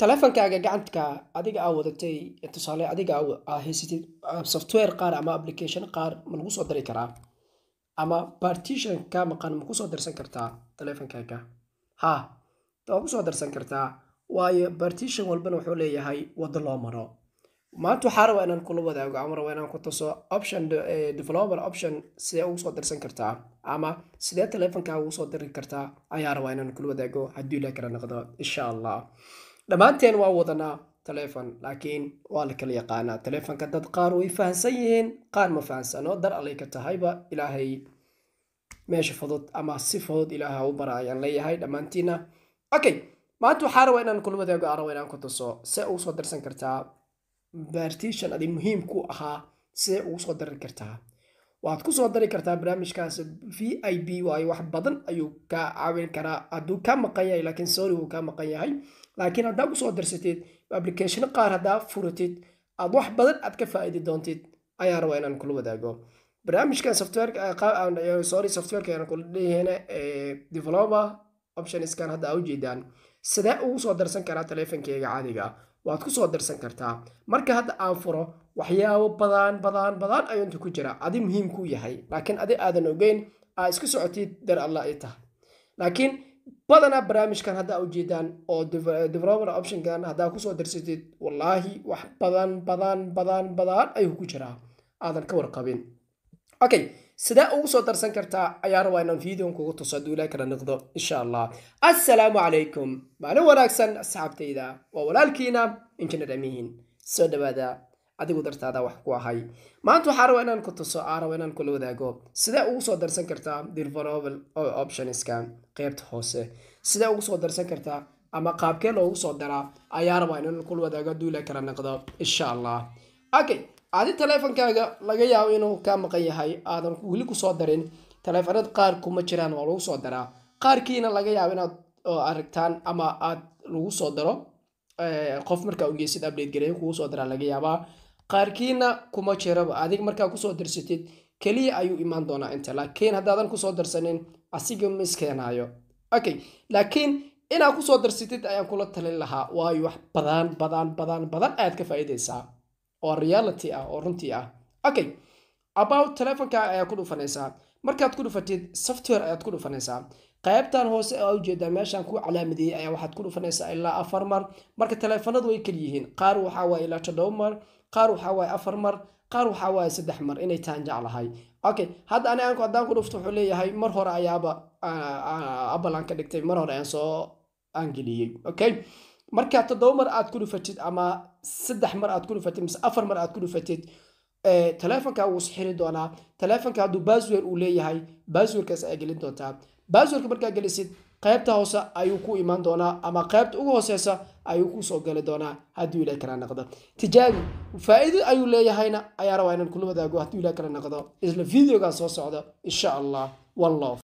taleefankaaga gacantka adiga aa wadatay tusaale adiga aa haysatid software qaar ama application qaar ma lagu soo dari karaa ama partition maqan ma kusoo darsan kartaa taleefankaaga ha waa kusoo darsan kartaa waayo partition walbana wuxuu leeyahay waddo loo maro maanta waxaa rabaa inaan kula wadaago ama rabaa inaan ku tuso option developer option sidee ugu soo darsan kartaa ama sidee taleefankaaga ugu soo dari kartaa ayaa rabaa inaan kula wadaago haddii ilaa kala noqdo insha allah dhammaanteen waa wadanaa telefon laakiin waa la kala yaqaanaa telefonka dad qaar way fahansan yihiin qaar ma fahansano dar allay ka tahayba ilaahay meesha fudud ama si fudud ilaaha u bara ayaan leeyahay dhammaantiina okay maanta waxaa rabaa inaan kulmadego aan raba inaan ku tuso see ugu soo darsan kartaa bartition adi muhiim ku ahaa see ugu soo daran kartaa waad ku soo dari kartaa barnaamijkaas v i b waayo wax badan ayuu kaa caawin karaa hadduu kaa maqan yahay laakiin sorry wuu kaa maqan yahay laakiin haddaa kusoo darsatid applicationo qaar haddaa furatid aad wax badan aad ka faaiidi doontid ayaa raba inaan kula wadaago barnaamijkan softwaresorry softwareka ayaan kula leeyahayna developer optionskan hadda aa ujeedaan sidee ugu soo darsan karaa taleefankeyga caadiga waad ku soo darsan kartaa marka hadda aan furo waxyaabo badaan badaan badaan inta ku jira adi muhiim kuu yahay laakiin adi aadan ogeyn aa isku socotid dar alla i tahay laakiin badanaa barnaamijkan haddaa ujeedaan oo developer optionkan haddaa kusoo darsatid wallaahi wax badan badan badan badaan ayuu ku jiraa aadan ka warqabin okay sidee ugu soo darsan kartaa ayaa rabaa inaan videon kugu tuso hadduu ilaah kala noqdo insha allah assalaamu calaykum maalin wanaagsan asxaabtayda waa walaalkiina injineer amiin soo dhawaada adigu dartaada wax ku ahay maanta waxaa rabaa inaan ku tuso aa rabaa inaan kula wadaago sidee ugu soo darsan kartaa developable oo optionska qaybta hoose sidee ugu soo darsan kartaa ama qaabkee loogu soo daraa ayaa rabaa inaan kula wadaago hadduu ilaah kala noqdo insha allah okay adi taleefonkaaga laga yaabo inuu kaa maqan yahay aadan weli kusoo darin taleefanada qaar kuma jiraan waa lagu soo daraa qaarkiina laga yaabo inaad aragtaan ama aad lagu soo daro eh, qof markaa ugeysid update gareeyo kugu soo daraa laga yaabaa qaarkiina kuma jiraba adig markaa kusoo darsatid keliya ayuu imaan doonaa inta laakiin haddaadan kusoo darsanin asiga ma okay laakiin inaad kusoo darsatid ayaan kula talin lahaa waayo wax badan badan badan badan aad ka faa'iidaysaa oo reality ah oo runtii ah okay about telefonka ayaa ku dhufanaysaa markaad ku dhufatid software ayaad ku dhufanaysaa qaybtan hoose oo ujeedaan meeshaan kuu calaamadiyey ayaa waxaad ku dhufanaysaa ilaa afar mar marka teleefanadu way keliyihiin qaar waxawaaye ilaa toddoba mar qaar waxawaaye afar mar qaar waxawaaye saddex mar inay tahan jeclahay okay hadda ani aanku haddaan ku dhufto wuxuu leeyahay mar hore ayaaba ah, ah, abal ka dhigtay mar hore ayaan soo aangeliyey okay marka todoba mar aad ku dhufatid ama saddex mar aad ku dhufatid mise afar mar aad ku dhufatid eh, taleefonka wuu isxiri doonaa taleefonka hadduu baswer uu leeyahay baswerkaas ayaa gelin doontaa baswerka markaa gelisid qaybta hoose ayuu ku imaan doonaa ama qaybta ugu hooseysa ayuu kusoo gali doonaa hadduu ilaah kala naqdo tijaabi faa'iido ayuu leeyahayna ayaa rabaa inaan kula wadaago hadduu ilaah kala naqdo isla videogaa soo socdo insha allah wallah